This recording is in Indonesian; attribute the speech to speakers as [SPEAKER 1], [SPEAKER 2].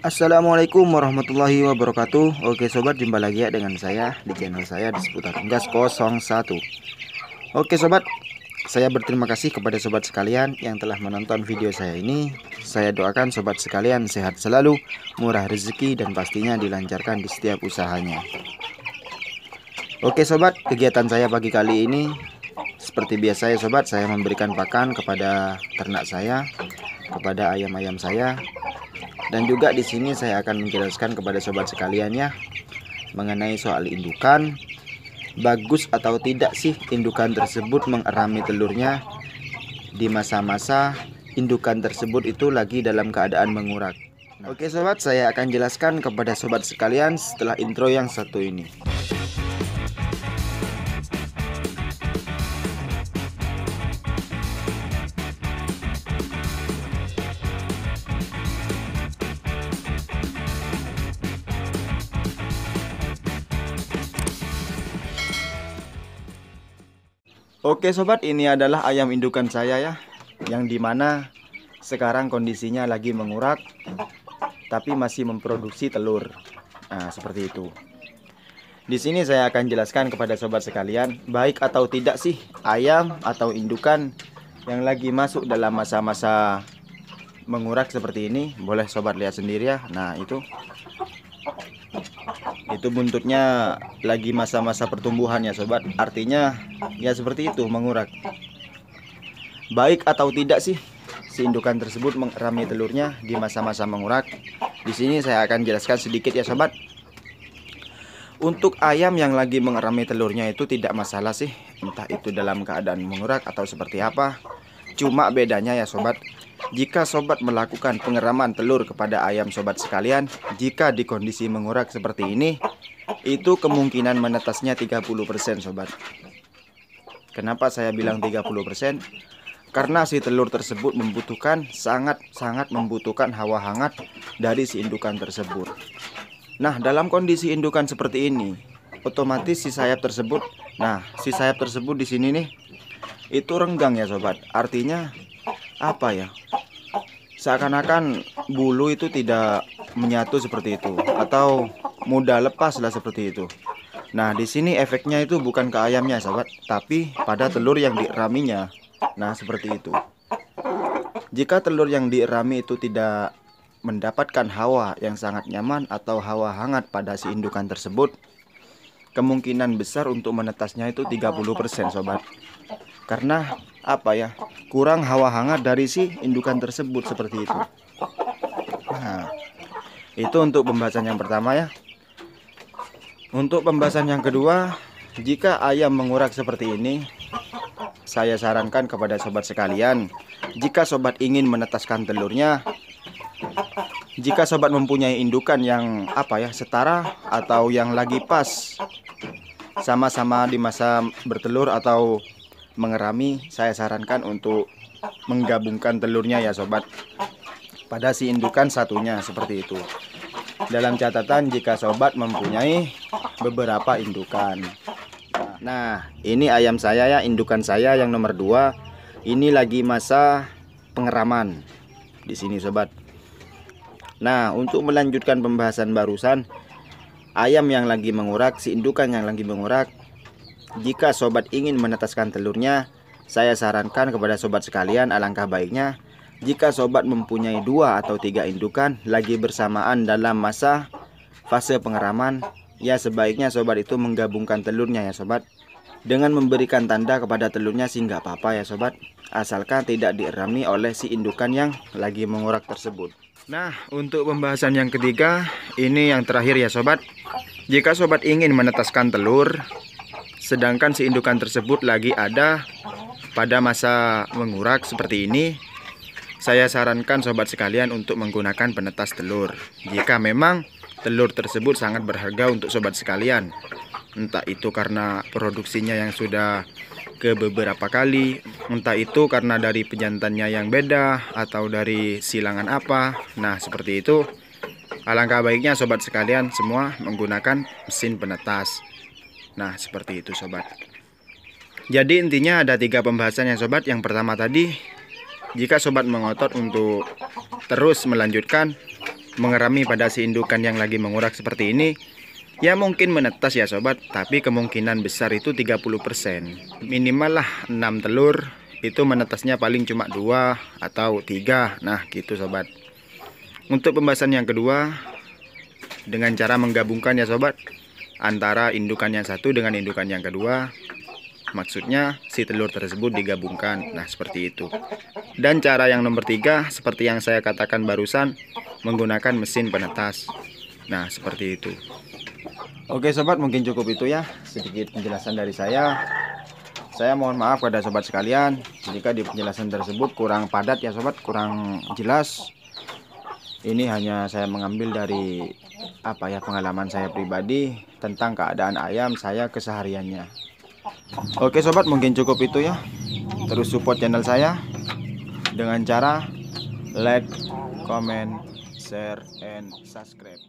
[SPEAKER 1] Assalamualaikum warahmatullahi wabarakatuh Oke sobat jumpa lagi ya dengan saya di channel saya di seputar gas 01 Oke sobat saya berterima kasih kepada sobat sekalian yang telah menonton video saya ini Saya doakan sobat sekalian sehat selalu, murah rezeki dan pastinya dilancarkan di setiap usahanya Oke sobat kegiatan saya pagi kali ini Seperti biasa ya sobat saya memberikan pakan kepada ternak saya Kepada ayam-ayam saya dan juga di sini saya akan menjelaskan kepada sobat sekalian ya mengenai soal indukan. Bagus atau tidak sih indukan tersebut mengerami telurnya di masa-masa indukan tersebut itu lagi dalam keadaan mengurat. Oke sobat, saya akan jelaskan kepada sobat sekalian setelah intro yang satu ini. Oke sobat, ini adalah ayam indukan saya ya, yang dimana sekarang kondisinya lagi mengurak, tapi masih memproduksi telur. Nah, seperti itu. Di sini saya akan jelaskan kepada sobat sekalian, baik atau tidak sih ayam atau indukan yang lagi masuk dalam masa-masa mengurak seperti ini, boleh sobat lihat sendiri ya. Nah, itu itu buntutnya lagi masa-masa pertumbuhan ya sobat artinya ya seperti itu mengurak baik atau tidak sih si indukan tersebut mengerami telurnya di masa-masa mengurak di sini saya akan jelaskan sedikit ya sobat untuk ayam yang lagi mengerami telurnya itu tidak masalah sih entah itu dalam keadaan mengurak atau seperti apa Cuma bedanya ya sobat, jika sobat melakukan pengeraman telur kepada ayam sobat sekalian, jika di kondisi mengurak seperti ini, itu kemungkinan menetasnya 30% sobat. Kenapa saya bilang 30%? Karena si telur tersebut membutuhkan sangat-sangat membutuhkan hawa hangat dari si indukan tersebut. Nah, dalam kondisi indukan seperti ini, otomatis si sayap tersebut, nah, si sayap tersebut di sini nih itu renggang ya sobat artinya apa ya seakan-akan bulu itu tidak menyatu seperti itu atau mudah lepas lah seperti itu nah di sini efeknya itu bukan ke ayamnya sobat tapi pada telur yang diraminya nah seperti itu jika telur yang dirami itu tidak mendapatkan hawa yang sangat nyaman atau hawa hangat pada si indukan tersebut kemungkinan besar untuk menetasnya itu 30% sobat karena apa ya kurang hawa hangat dari si indukan tersebut seperti itu nah itu untuk pembahasan yang pertama ya untuk pembahasan yang kedua jika ayam mengurak seperti ini saya sarankan kepada sobat sekalian jika sobat ingin menetaskan telurnya jika sobat mempunyai indukan yang apa ya setara atau yang lagi pas sama-sama di masa bertelur atau mengerami, saya sarankan untuk menggabungkan telurnya ya sobat pada si indukan satunya seperti itu. Dalam catatan jika sobat mempunyai beberapa indukan. Nah, ini ayam saya ya, indukan saya yang nomor dua Ini lagi masa pengeraman. Di sini sobat. Nah, untuk melanjutkan pembahasan barusan, ayam yang lagi mengurak, si indukan yang lagi mengurak, jika sobat ingin menetaskan telurnya, saya sarankan kepada sobat sekalian alangkah baiknya jika sobat mempunyai dua atau tiga indukan lagi bersamaan dalam masa fase pengeraman, ya sebaiknya sobat itu menggabungkan telurnya ya sobat. Dengan memberikan tanda kepada telurnya sih nggak apa-apa ya sobat, asalkan tidak dierami oleh si indukan yang lagi mengurak tersebut. Nah, untuk pembahasan yang ketiga, ini yang terakhir ya sobat. Jika sobat ingin menetaskan telur, sedangkan si indukan tersebut lagi ada pada masa mengurak seperti ini, saya sarankan sobat sekalian untuk menggunakan penetas telur. Jika memang telur tersebut sangat berharga untuk sobat sekalian, entah itu karena produksinya yang sudah ke beberapa kali entah itu karena dari pejantannya yang beda atau dari silangan apa nah seperti itu alangkah baiknya sobat sekalian semua menggunakan mesin penetas nah seperti itu sobat jadi intinya ada tiga pembahasan yang sobat yang pertama tadi jika sobat mengotot untuk terus melanjutkan mengerami pada si indukan yang lagi mengurak seperti ini Ya mungkin menetas ya sobat, tapi kemungkinan besar itu 30%. Minimal lah 6 telur, itu menetasnya paling cuma 2 atau 3. Nah, gitu sobat. Untuk pembahasan yang kedua, dengan cara menggabungkan ya sobat, antara indukan yang satu dengan indukan yang kedua, maksudnya si telur tersebut digabungkan. Nah, seperti itu. Dan cara yang nomor tiga, seperti yang saya katakan barusan, menggunakan mesin penetas. Nah, seperti itu. Oke sobat mungkin cukup itu ya sedikit penjelasan dari saya saya mohon maaf pada sobat sekalian jika di penjelasan tersebut kurang padat ya sobat kurang jelas ini hanya saya mengambil dari apa ya pengalaman saya pribadi tentang keadaan ayam saya kesehariannya Oke sobat mungkin cukup itu ya terus support channel saya dengan cara like comment share and subscribe